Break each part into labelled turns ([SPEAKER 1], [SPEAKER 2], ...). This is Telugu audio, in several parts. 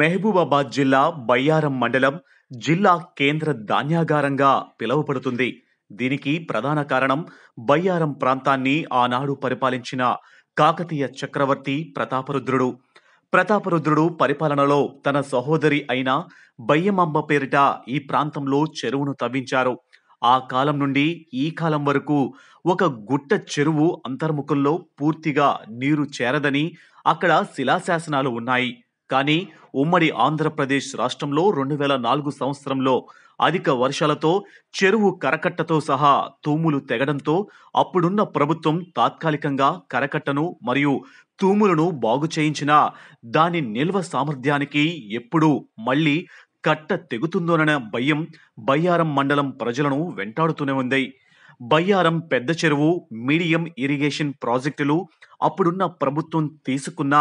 [SPEAKER 1] మహబూబాబాద్ జిల్లా బయ్యారం మండలం జిల్లా కేంద్ర ధాన్యాగారంగా పిలువబడుతుంది దీనికి ప్రధాన కారణం బయ్యారం ప్రాంతాన్ని ఆనాడు పరిపాలించిన కాకతీయ చక్రవర్తి ప్రతాపరుద్రుడు ప్రతాపరుద్రుడు పరిపాలనలో తన సహోదరి అయిన బయ్యమాంబ పేరిట ఈ ప్రాంతంలో చెరువును తవ్వించారు ఆ కాలం నుండి ఈ కాలం వరకు ఒక గుట్ట చెరువు అంతర్ముఖంలో పూర్తిగా నీరు చేరదని అక్కడ శిలాశాసనాలు ఉన్నాయి కానీ ఉమ్మడి ఆంధ్రప్రదేశ్ రాష్ట్రంలో రెండు వేల నాలుగు సంవత్సరంలో అధిక వర్షాలతో చెరువు కరకట్టతో సహా తూములు తెగడంతో అప్పుడున్న ప్రభుత్వం తాత్కాలికంగా కరకట్టను మరియు తూములను బాగు చేయించినా దాని నిల్వ సామర్థ్యానికి ఎప్పుడూ మళ్ళీ కట్ట తెగుతుందోననే భయం బయ్యారం మండలం ప్రజలను వెంటాడుతూనే ఉంది బయ్యారం పెద్ద చెరువు మీడియం ఇరిగేషన్ ప్రాజెక్టులు అప్పుడున్న ప్రభుత్వం తీసుకున్న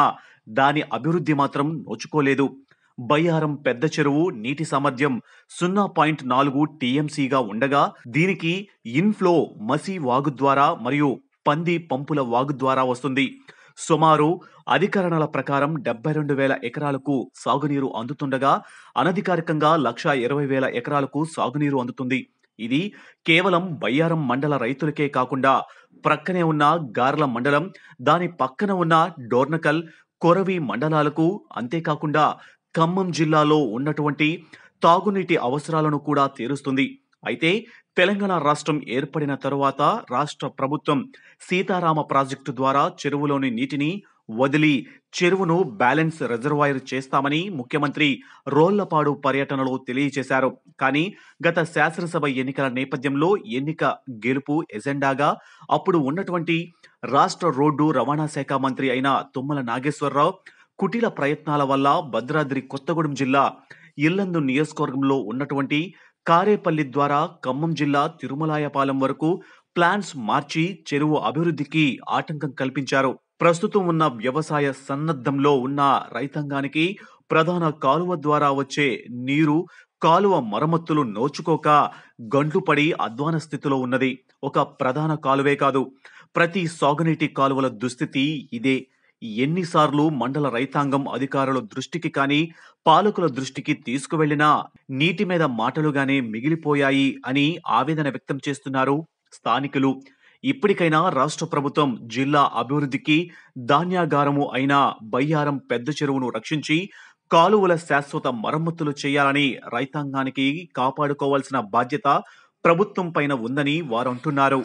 [SPEAKER 1] దాని అభివృద్ధి మాత్రం నోచుకోలేదు బయ్యారం పెద్ద చెరువు నీటి సామర్థ్యం సున్నా పాయింట్ నాలుగు టీఎంసీగా ఉండగా దీనికి ఇన్ఫ్లో మసి వాగు ద్వారా మరియు పంది పంపుల వాగు ద్వారా వస్తుంది సుమారు అధికరణల ప్రకారం డెబ్బై రెండు వేల ఎకరాలకు సాగునీరు అందుతుండగా అనధికారికంగా లక్ష ఇరవై వేల ఎకరాలకు సాగునీరు అందుతుంది ఇది కేవలం బయ్యారం మండల రైతులకే కాకుండా ప్రక్కనే ఉన్న గార్ల మండలం దాని పక్కన ఉన్న డోర్నకల్ కొరవి మండలాలకు అంతేకాకుండా ఖమ్మం జిల్లాలో ఉన్నటువంటి తాగునీటి అవసరాలను కూడా తీరుస్తుంది అయితే తెలంగాణ రాష్ట్రం ఏర్పడిన తరువాత రాష్ట్ర ప్రభుత్వం సీతారామ ప్రాజెక్టు ద్వారా చెరువులోని నీటిని వదిలి చెరువును బ్యాలెన్స్ రిజర్వాయర్ చేస్తామని ముఖ్యమంత్రి రోళ్లపాడు పర్యటనలో తెలియజేశారు కానీ గత శాసనసభ ఎన్నికల నేపథ్యంలో ఎన్నిక గెలుపు ఎజెండాగా అప్పుడు ఉన్నటువంటి రాష్ట్ర రోడ్డు రవాణా శాఖ మంత్రి అయిన తుమ్మల నాగేశ్వరరావు కుటిల ప్రయత్నాల వల్ల భద్రాద్రి కొత్తగూడెం జిల్లా ఇల్లందు నియోజకవర్గంలో ఉన్నటువంటి కారేపల్లి ద్వారా ఖమ్మం జిల్లా తిరుమలాయపాలెం వరకు ప్లాన్స్ మార్చి చెరువు అభివృద్ధికి ఆటంకం కల్పించారు ప్రస్తుతం ఉన్న వ్యవసాయ సన్నద్ధంలో ఉన్న రైతాంగానికి ప్రధాన కాలువ ద్వారా వచ్చే నీరు కాలువ మరమ్మతులు నోచుకోక గండ్లు పడి అధ్వాన స్థితిలో ఉన్నది ఒక ప్రధాన కాలువే కాదు ప్రతి సాగునీటి కాలువల దుస్థితి ఇదే ఎన్నిసార్లు మండల రైతాంగం అధికారుల దృష్టికి కానీ పాలకుల దృష్టికి తీసుకువెళ్లినా నీటి మీద మాటలుగానే మిగిలిపోయాయి అని ఆవేదన వ్యక్తం చేస్తున్నారు స్థానికులు ఇప్పటికైనా రాష్ట్ర ప్రభుత్వం జిల్లా అభివృద్ధికి ధాన్యాగారము అయిన బయ్యారం పెద్ద చెరువును రక్షించి కాలువల శాశ్వత మరమ్మతులు చేయాలని రైతాంగానికి కాపాడుకోవాల్సిన బాధ్యత ప్రభుత్వం పైన ఉందని వారంటున్నారు